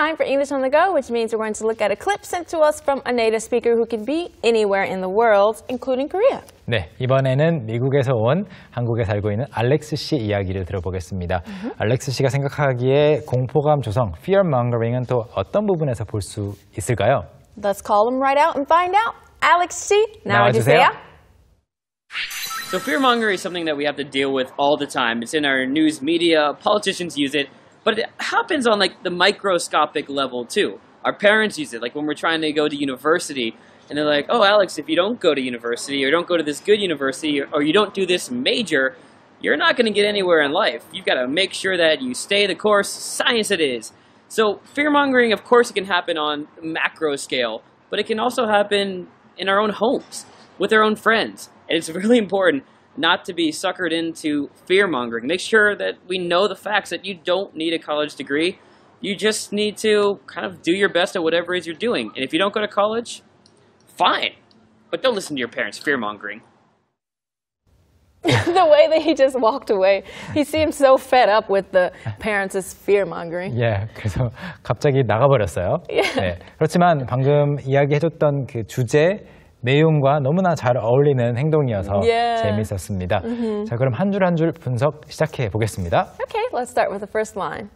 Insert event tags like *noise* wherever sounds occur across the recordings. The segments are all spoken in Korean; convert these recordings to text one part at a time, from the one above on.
time for English on the Go, which means we're going to look at a clip sent to us from a native speaker who can be anywhere in the world, including Korea. 네, 이번에는 미국에서 온 한국에 살고 있는 알렉스 씨 이야기를 들어보겠습니다. Mm -hmm. 알렉스 씨가 생각하기에 공포감 조성, fear mongering은 또 어떤 부분에서 볼 수 있을까요? Let's call him right out and find out. Alex C, 나와주세요. 나와주세요. So fear mongering is something that we have to deal with all the time. It's in our news media. Politicians use it. But it happens on like the microscopic level too. Our parents use it, like when we're trying to go to university, and they're like, "Oh, Alex, if you don't go to university, or don't go to this good university, or you don't do this major, you're not going to get anywhere in life. You've got to make sure that you stay the course. Science it is." So fear mongering, of course, it can happen on macro scale, but it can also happen in our own homes with our own friends, and it's *laughs* really important not to be suckered into fear mongering. Make sure that we know the facts that you don't need a college degree. You just need to kind of do your best at whatever it is you're doing. And if you don't go to college, fine. But don't listen to your parents fear mongering. *laughs* the way that he just walked away, he seemed so fed up with the parents' fear mongering. 그래서 *laughs* 갑자기 나가버렸어요. Yeah. 네. 그렇지만 방금 이야기해줬던 그 주제 내용과 너무나 잘 어울리는 행동이어서 예. 재미있었습니다. Mm -hmm. 자, 그럼 한 줄 한 줄 분석 시작해 보겠습니다. Okay, let's start with the first line.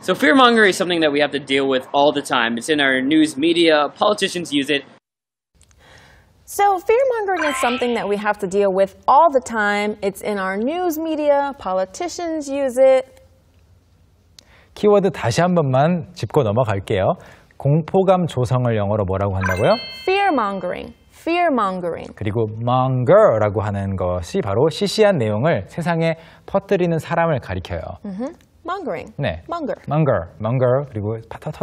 So fear mongering is something that we have to deal with all the time. It's in our news media, politicians use it. So fear mongering is something that we have to deal with all the time. It's in our news media, politicians use it. 키워드 다시 한 번만 짚고 넘어갈게요. 공포감 조성을 영어로 뭐라고 한다고요? Fear mongering. Fear mongering. 그리고 monger라고 하는 것이 바로 시시한 내용을 세상에 퍼뜨리는 사람을 가리켜요. 음흠. mongering. 네. monger. monger. monger. 그리고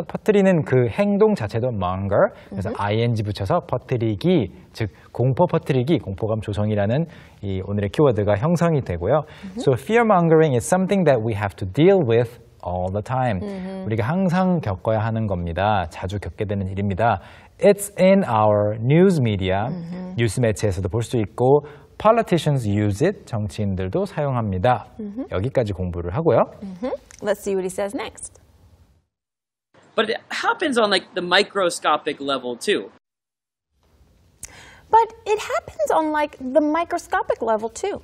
퍼뜨리는 그 행동 자체도 monger. 그래서 음흠. ing 붙여서 퍼뜨리기, 즉 공포 퍼뜨리기, 공포감 조성이라는 이 오늘의 키워드가 형성이 되고요. 음흠. So fear mongering is something that we have to deal with all the time. Mm-hmm. 우리가 항상 겪어야 하는 겁니다. 자주 겪게 되는 일입니다. It's in our news media. Mm-hmm. 뉴스 매체에서도 볼 수 있고 politicians use it. 정치인들도 사용합니다. Mm-hmm. 여기까지 공부를 하고요. Mm-hmm. Let's see what he says next. But it happens on like the microscopic level too. But it happens on like the microscopic level too.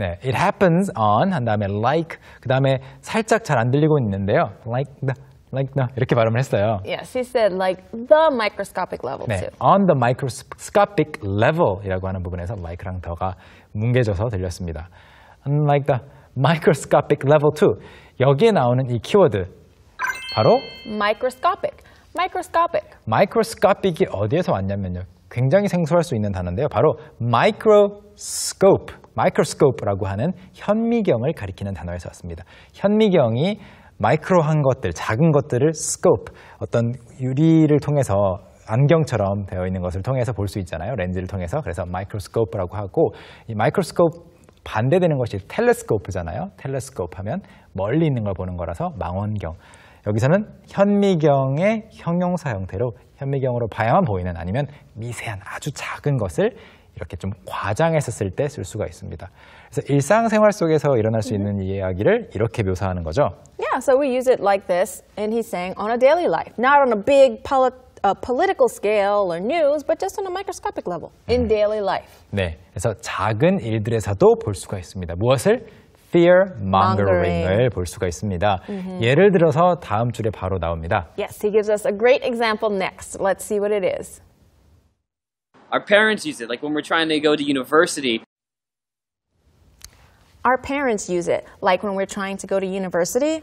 네, it happens on 한 다음에 like 그 다음에 살짝 잘 안 들리고 있는데요. like the like the 이렇게 발음을 했어요. Yes, he said like the microscopic level 네, too. on the microscopic level이라고 하는 부분에서 like랑 더가 뭉개져서 들렸습니다. unlike the microscopic level too. 여기에 나오는 이 키워드 바로 microscopic. microscopic. microscopic이 어디에서 왔냐면요. 굉장히 생소할 수 있는 단어인데요. 바로 microscope. 마이크로스코프라고 하는 현미경을 가리키는 단어에서 왔습니다. 현미경이 마이크로한 것들, 작은 것들을 스코프, 어떤 유리를 통해서 안경처럼 되어 있는 것을 통해서 볼 수 있잖아요. 렌즈를 통해서. 그래서 마이크로스코프라고 하고 이 마이크로스코프 반대되는 것이 텔레스코프잖아요. 텔레스코프 하면 멀리 있는 걸 보는 거라서 망원경. 여기서는 현미경의 형용사 형태로 현미경으로 봐야만 보이는 아니면 미세한 아주 작은 것을 이렇게 좀 과장했었을 때 쓸 수가 있습니다. 그래서 일상생활 속에서 일어날 수 있는 이야기를 이렇게 묘사하는 거죠. Yeah, so we use it like this, and he's saying on a daily life, not on a big poli uh, political scale or news, but just on a microscopic level in daily life. 네, 그래서 작은 일들에서도 볼 수가 있습니다. 무엇을 fear mongering을 볼 수가 있습니다. 예를 들어서 다음 줄에 바로 나옵니다. Yes, he gives us a great example next. Let's see what it is. Our parents use it, like when we're trying to go to university. Our parents use it, like when we're trying to go to university.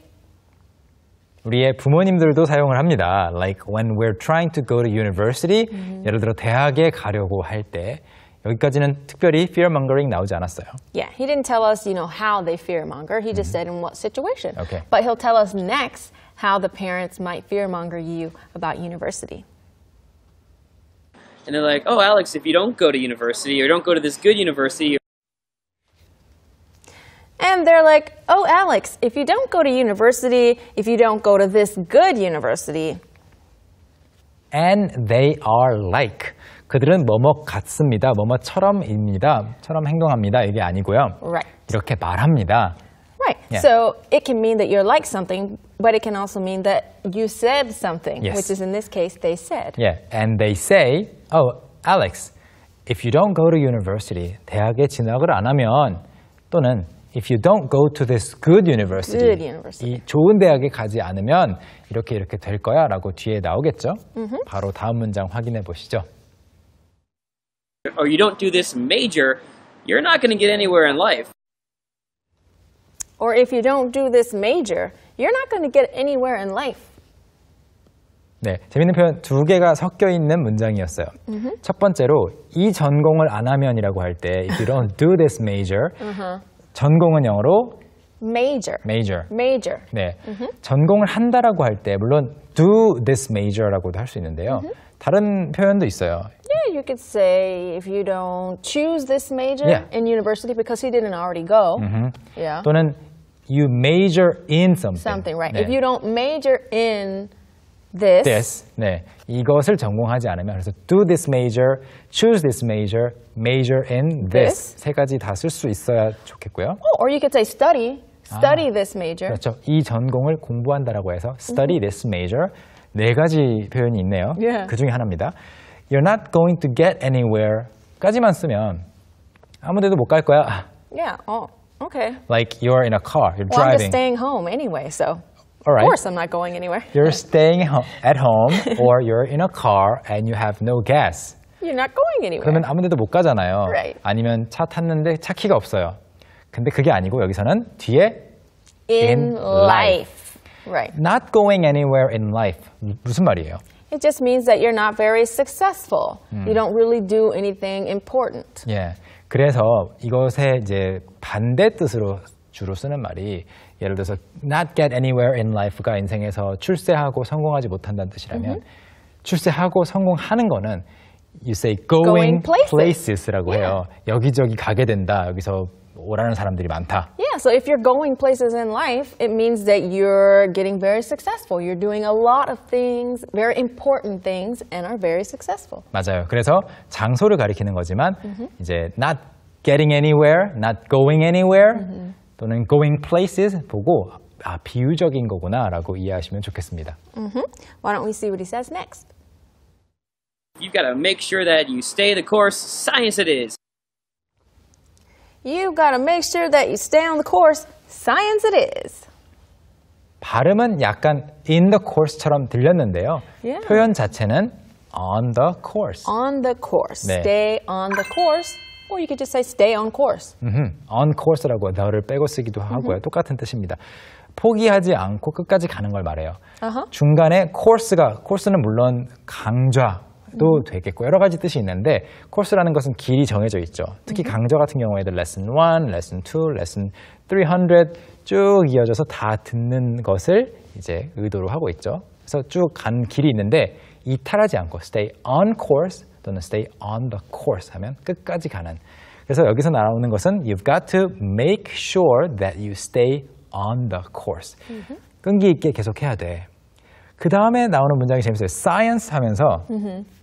우리의 부모님들도 사용을 합니다. Like when we're trying to go to university, mm-hmm. 예를 들어 대학에 가려고 할 때 여기까지는 특별히 fear mongering 나오지 않았어요. Yeah, he didn't tell us, you know, how they fear monger. He just mm-hmm. said in what situation. Okay. But he'll tell us next how the parents might fear monger you about university and they're like, oh, Alex, if you don't go to university or don't go to this good university. And they're like, oh, Alex, if you don't go to university, if you don't go to this good university. And they are like. 그들은 뭐뭐 같습니다. 뭐뭐처럼입니다. 처럼 행동합니다. 이게 아니고요. Right. 이렇게 말합니다. So it can mean that you're like something, but it can also mean that you said something, yes. which is in this case, they said. Yeah, and they say, oh, Alex, if you don't go to university, 대학에 진학을 안 하면 또는 if you don't go to this good university, good university. 이 좋은 대학에 가지 않으면 이렇게 이렇게 될 거야라고 뒤에 나오겠죠? Mm-hmm. 바로 다음 문장 확인해 보시죠. Or oh, you don't do this major, you're not going to get anywhere in life. or if you don't do this major, you're not going to get anywhere in life. 네, 재밌는 표현 두 개가 섞여 있는 문장이었어요. Mm -hmm. 첫 번째로 이 전공을 안 하면이라고 할때 if you don't do this major uh -huh. 전공은 영어로 major. major. major. 네. Mm -hmm. 전공을 한다라고 할때 물론 do this major라고도 할 수 있는데요. Mm -hmm. 다른 표현도 있어요. Yeah, you could say if you don't choose this major yeah. in university because he didn't already go. Yeah. 또는 you major in something. something right. 네. If you don't major in this, this 네. 이것을 전공하지 않으면 그래서 do this major, choose this major, major in this, this? 세 가지 다 쓸 수 있어야 좋겠고요. Oh, or you could say study, study 아, this major. 그렇죠. 이 전공을 공부한다라고 해서 study mm -hmm. this major 네 가지 표현이 있네요. Yeah. 그 중에 하나입니다. You're not going to get anywhere까지만 쓰면 아무데도 못 갈 거야. Yeah. Oh. Okay. Like you're in a car, you're well, driving. I'm just staying home anyway, so. All right. Of course, I'm not going anywhere. You're *laughs* staying at home, or you're in a car and you have no gas. You're not going anywhere. 그러면 아무데도 못 가잖아요. Right. 아니면 차 탔는데 차 키가 없어요. 근데 그게 아니고 여기서는 뒤에 in, in life. Right. Not going anywhere in life. 무슨 말이에요? It just means that you're not very successful. 음. You don't really do anything important. 예. 그래서 이것에 이제 반대 뜻으로 주로 쓰는 말이 예를 들어서 not get anywhere in life가 인생에서 출세하고 성공하지 못한다는 뜻이라면 mm -hmm. 출세하고 성공하는 거는 you say going, going places. places라고 해요. Yeah. 여기저기 가게 된다. 여기서 오라는 사람들이 많다. Yeah, so if you're going places in life, it means that you're getting very successful. You're doing a lot of things, very important things, and are very successful. 맞아요. 그래서 장소를 가리키는 거지만 mm-hmm. 이제 not getting anywhere, not going anywhere mm-hmm. 또는 going places 보고 아 비유적인 거구나라고 이해하시면 좋겠습니다. Mm-hmm. Why don't we see what he says next? You've got to make sure that you stay the course. Science it is. You gotta make sure that you stay on the course. Science it is. 발음은 약간 in the course처럼 들렸는데요. Yeah. 표현 자체는 on the course. On the course. 네. Stay on the course. Or you could just say stay on course. 음흠, on course라고 너를 빼고 쓰기도 하고요. 음흠. 똑같은 뜻입니다. 포기하지 않고 끝까지 가는 걸 말해요. Uh -huh. 중간에 코스가 코스는 물론 강좌 도 음. 되겠고 여러 가지 뜻이 있는데 코스라는 것은 길이 정해져 있죠. 특히 음. 강좌 같은 경우에도 레슨 1, 레슨 2, 레슨 300 쭉 이어져서 다 듣는 것을 이제 의도로 하고 있죠. 그래서 쭉 간 길이 있는데 이탈하지 않고 stay on course 또는 stay on the course 하면 끝까지 가는 그래서 여기서 나오는 것은 you've got to make sure that you stay on the course. 끈기 있게 계속해야 돼. 그 다음에 나오는 문장이 재밌어요. Science 하면서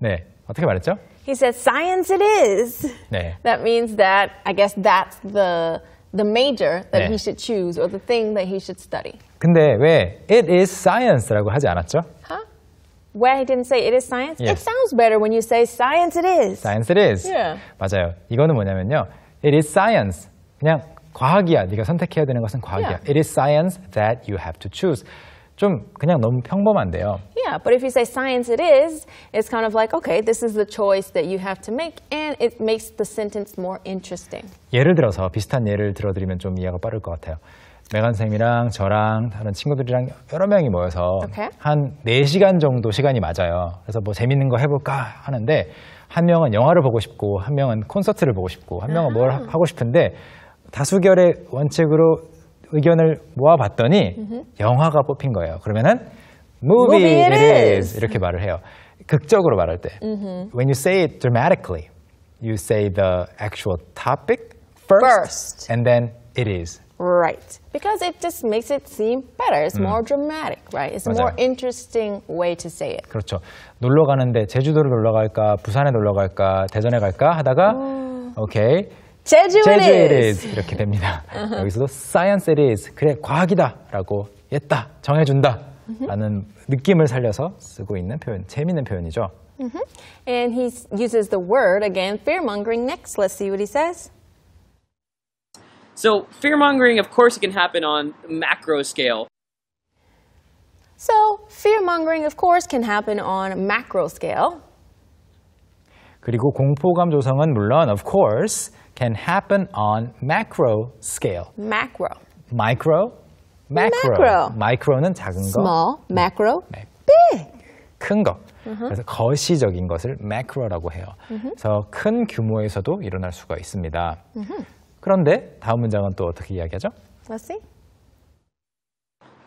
네 어떻게 말했죠? He said, "Science it is." 네. That means that I guess that's the the major that 네. he should choose or the thing that he should study. 근데 왜 it is science라고 하지 않았죠? Huh? Why he didn't say it is science? Yes. It sounds better when you say science it is. Science it is. Yeah. 맞아요. 이거는 뭐냐면요. It is science. 그냥 과학이야. 네가 선택해야 되는 것은 과학이야. Yeah. It is science that you have to choose. 좀 그냥 너무 평범한데요. Yeah, but if you say science it is, it's kind of like, okay, this is the choice that you have to make and it makes the sentence more interesting. 예를 들어서 비슷한 예를 들어드리면 좀 이해가 빠를 것 같아요. 메간 쌤이랑 저랑 다른 친구들이랑 여러 명이 모여서 okay. 한 4시간 정도 시간이 맞아요. 그래서 뭐 재밌는 거 해볼까 하는데 한 명은 영화를 보고 싶고 한 명은 콘서트를 보고 싶고 한 명은 아. 뭘 하, 하고 싶은데 다수결의 원칙으로 의견을 모아봤더니 음흠. 영화가 뽑힌 거예요. 그러면은 movie, movie it, it is. is 이렇게 말을 해요. 극적으로 말할 때 음흠. when you say it dramatically, you say the actual topic first, first. and then it is. Right. Because it just makes it seem better. It's 음. more dramatic, right? It's a more interesting way to say it. 그렇죠. 놀러 가는데 제주도를 놀러 갈까, 부산에 놀러 갈까, 대전에 갈까 하다가 오케이. Okay, 제주에리즈 제주 이렇게 됩니다. Uh-huh. 여기서도 사이언스 에리즈 그래 과학이다라고 했다 정해준다 uh-huh. 라는 느낌을 살려서 쓰고 있는 표현 재밌는 표현이죠. Uh-huh. And he uses the word again, fearmongering next. Let's see what he says. So, fearmongering, of course, it can happen on macro scale. So, fearmongering, of course, can happen on macro scale. 그리고 공포감 조성은 물론 of course can happen on macro scale. macro. micro, macro. m a c r o 는 작은 small, 거. small, macro, 네. big. 큰 거. Uh -huh. 그래서 거시적인 것을 macro라고 해요. Uh -huh. 그래서 큰 규모에서도 일어날 수가 있습니다. Uh -huh. 그런데 다음 문장은 또 어떻게 이야기하죠? Let's see.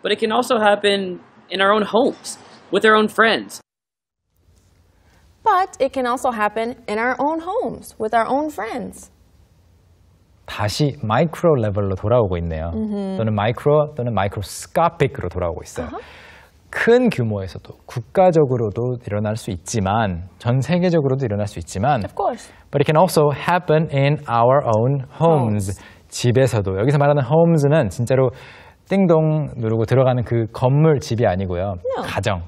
But it can also happen in our own homes, with our own friends. But it can also happen in our own homes with our own friends. 다시 마이크로 레벨로 돌아오고 있네요. Mm-hmm. 또는 마이크로 또는 마이크로스카픽으로 돌아오고 있어요. Uh-huh. 큰 규모에서도 국가적으로도 일어날 수 있지만 전 세계적으로도 일어날 수 있지만 of course. but it can also happen in our own homes. homes. 집에서도 여기서 말하는 homes는 진짜로 띵동 누르고 들어가는 그 건물 집이 아니고요. No. 가정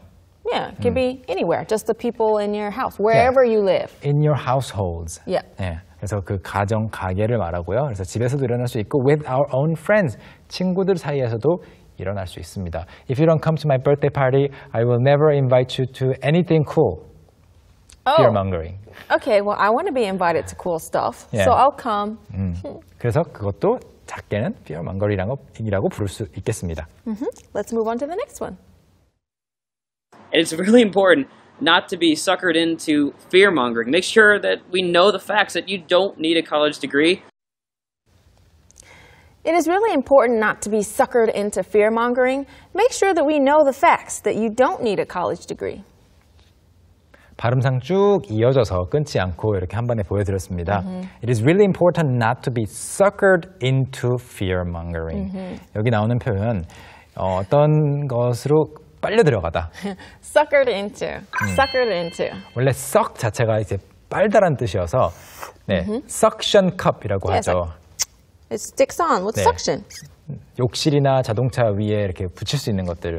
Yeah, it could mm. be anywhere. Just the people in your house, wherever yeah. you live. In your households. Yeah. Yeah. 그래서 그 가정, 가게를 말하고요. 그래서 집에서도 일어날 수 있고 with our own friends, 친구들 사이에서도 일어날 수 있습니다. If you don't come to my birthday party, I will never invite you to anything cool. Oh. Fear mongering. Okay, well I want to be invited to cool stuff, yeah. so I'll come. 음. 그래서 그것도 작게는 fear mongering이라고 부를 수 있겠습니다. Mm -hmm. Let's move on to the next one. And it's *laughs* really important not to be suckered into fear mongering. Make sure that we know the facts that you don't need a college degree. It is really important not to be suckered into fear mongering. Make sure that we know the facts that you don't need a college degree. 발음상 쭉 이어져서 끊지 않고 이렇게 한 번에 보여드렸습니다. Mm -hmm. It is really important not to be suckered into fear mongering. Mm -hmm. 여기 나오는 표현 어, 어떤 것으로 빨려 들어가다. *laughs* suckered into. 음. suckered into. 원래 suck 자체가 이제 빨다란 뜻이어서 네, 음. suction cup이라고 Yeah, 하죠. It sticks on w i t 네. suction. 욕실이나 자동차 위에 이렇게 붙일 수 있는 것들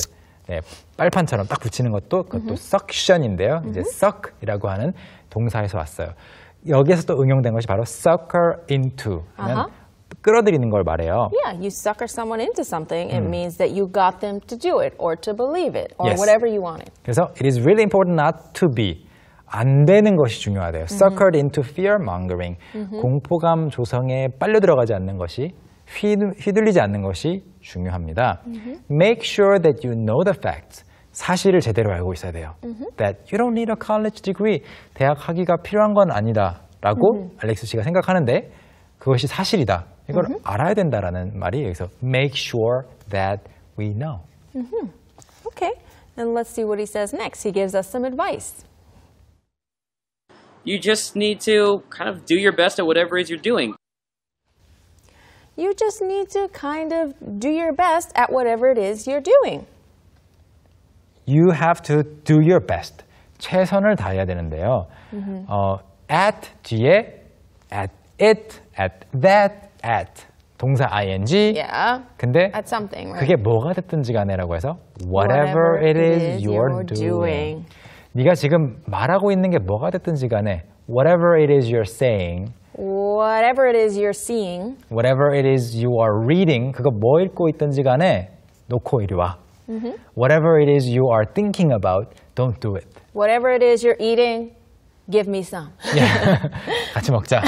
네, 빨판처럼 딱 붙이는 것도 그것도 suction인데요. 이제 suck이라고 하는 동사에서 왔어요. 여기에서 또 응용된 것이 바로 sucker into 끌어들이는 걸 말해요. Yeah, you sucker someone into something. It means that you got them to do it or to believe it or Yes. whatever you wanted. 그래서 it is really important not to be 안 되는 것이 중요하대요. Suckered into fear mongering. 공포감 조성에 빨려 들어가지 않는 것이 휘두- 휘둘리지 않는 것이 중요합니다. Make sure that you know the facts. 사실을 제대로 알고 있어야 돼요. That you don't need a college degree. 대학 학위가 필요한 건 아니다라고 알렉스 씨가 생각하는데 그것이 사실이다. 이걸 음흠. 알아야 된다라는 말이 여기서 make sure that we know. Okay, and let's see what he says next. He gives us some advice. You just need to kind of do your best at whatever it is you're doing. You just need to kind of do your best at whatever it is you're doing. You have to do your best. 최선을 다해야 되는데요. at 뒤에 at it, at that, at 동사 ing. Yeah. 근데 at something, right? 그게 뭐가 됐든지 간에라고 해서 whatever, whatever it is you're, doing. doing. 네가 지금 말하고 있는 게 뭐가 됐든지 간에 whatever it is you're saying. whatever it is you're seeing. whatever it is you are reading. 그거 뭐 읽고 있든지 간에 놓고 이리 와. Mm-hmm. whatever it is you are thinking about, don't do it. whatever it is you're eating, give me some. yeah. 같이 먹자.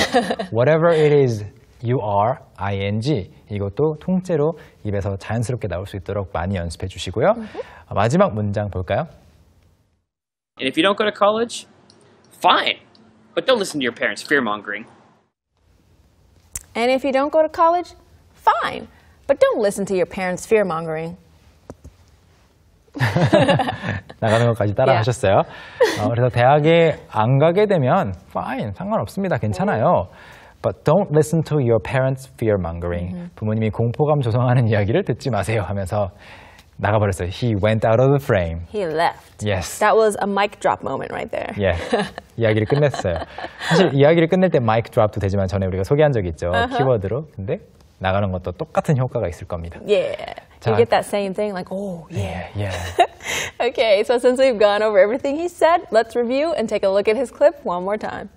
whatever it is URING 이것도 통째로 입에서 자연스럽게 나올 수 있도록 많이 연습해 주시고요. 마지막 문장 볼까요? And if you don't go to college, fine. But don't listen to your parents' fear mongering. And if you don't go to college, fine. But don't listen to your parents' fear mongering. 나가는 것까지 따라하셨어요. 어, 그래서 대학에 안 가게 되면 fine, 상관없습니다. 괜찮아요. But don't listen to your parents' fear mongering. 음. 부모님이 공포감 조성하는 이야기를 듣지 마세요 하면서 나가버렸어요. He went out of the frame. He left. Yes. That was a mic drop moment right there. 예. Yeah. 이야기를 끝냈어요. 사실 이야기를 끝낼 때 mic drop도 되지만 전에 우리가 소개한 적 있죠. Uh-huh. 키워드로. 근데 나가는 것도 똑같은 효과가 있을 겁니다. Yeah. 자, you get that same thing like oh yeah. Yeah. yeah. okay, so since we've gone over everything he said, let's review and take a look at his clip one more time.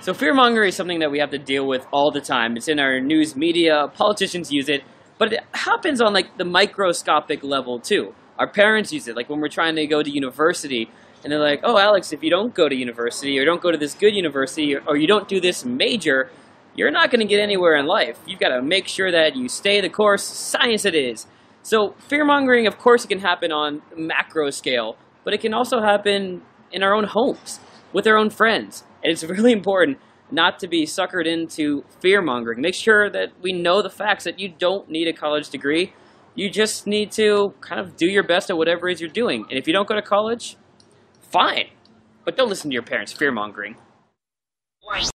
So fearmongering is something that we have to deal with all the time. It's in our news media, politicians use it, but it happens on like the microscopic level too. Our parents use it, like when we're trying to go to university and they're like, oh, Alex, if you don't go to university or don't go to this good university or you don't do this major, you're not going to get anywhere in life. You've got to make sure that you stay the course, science it is. So fearmongering, of course, it can happen on macro scale, but it can also happen in our own homes, with our own friends, and it's really important not to be suckered into fear mongering. Make sure that we know the facts that you don't need a college degree. You just need to kind of do your best at whatever it is you're doing. And if you don't go to college, fine. But don't listen to your parents fear mongering.